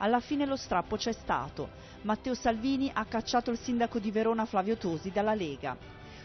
Alla fine lo strappo c'è stato. Matteo Salvini ha cacciato il sindaco di Verona Flavio Tosi dalla Lega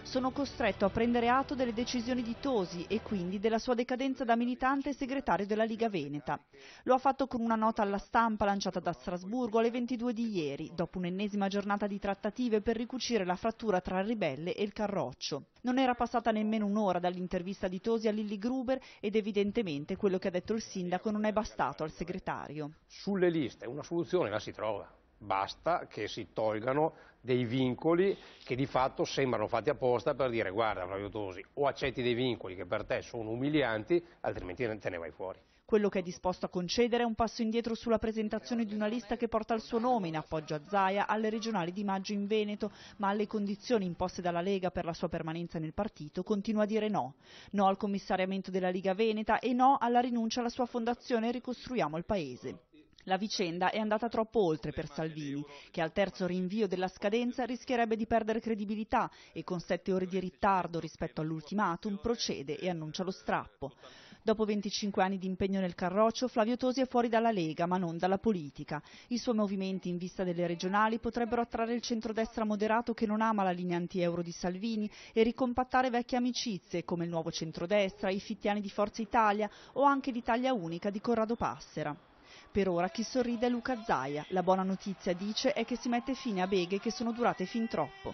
sono costretto a prendere atto delle decisioni di Tosi e quindi della sua decadenza da militante e segretario della Liga Veneta. Lo ha fatto con una nota alla stampa lanciata da Strasburgo alle 22 di ieri, dopo un'ennesima giornata di trattative per ricucire la frattura tra il ribelle e il carroccio. Non era passata nemmeno un'ora dall'intervista di Tosi a Lilli Gruber ed evidentemente quello che ha detto il sindaco non è bastato al segretario. Sulle liste una soluzione la si trova basta che si tolgano dei vincoli che di fatto sembrano fatti apposta per dire guarda Flavio Tosi o accetti dei vincoli che per te sono umilianti altrimenti te ne vai fuori. Quello che è disposto a concedere è un passo indietro sulla presentazione di una lista che porta il suo nome in appoggio a Zaia alle regionali di maggio in Veneto, ma alle condizioni imposte dalla Lega per la sua permanenza nel partito continua a dire no. No al commissariamento della Liga Veneta e no alla rinuncia alla sua fondazione Ricostruiamo il Paese. La vicenda è andata troppo oltre per Salvini, che al terzo rinvio della scadenza rischierebbe di perdere credibilità e con sette ore di ritardo rispetto all'ultimatum procede e annuncia lo strappo. Dopo 25 anni di impegno nel carroccio, Flavio Tosi è fuori dalla Lega, ma non dalla politica. I suoi movimenti in vista delle regionali potrebbero attrarre il centrodestra moderato che non ama la linea anti-euro di Salvini e ricompattare vecchie amicizie come il nuovo centrodestra, i fittiani di Forza Italia o anche l'Italia Unica di Corrado Passera. Per ora chi sorride è Luca Zaia. La buona notizia, dice, è che si mette fine a beghe che sono durate fin troppo.